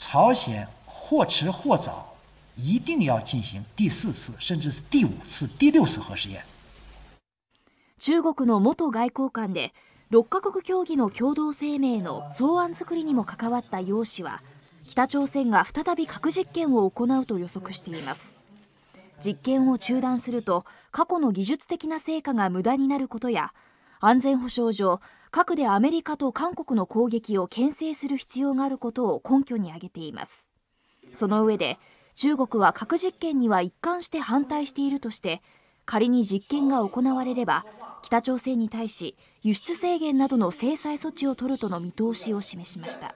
朝鲜或迟或早一定要进行第四次，甚至是第五次、第六次核试验。中国の元外交官で六カ国協議の共同声明の草案作りにも関わった楊氏は北朝鮮が再び核実験を行うと予測しています実験を中断すると過去の技術的な成果が無駄になることや安全保障上核でアメリカと韓国の攻撃を牽制する必要があることを根拠に挙げていますその上で中国は核実験には一貫して反対しているとして仮に実験が行われれば北朝鮮に対し輸出制限などの制裁措置を取るとの見通しを示しました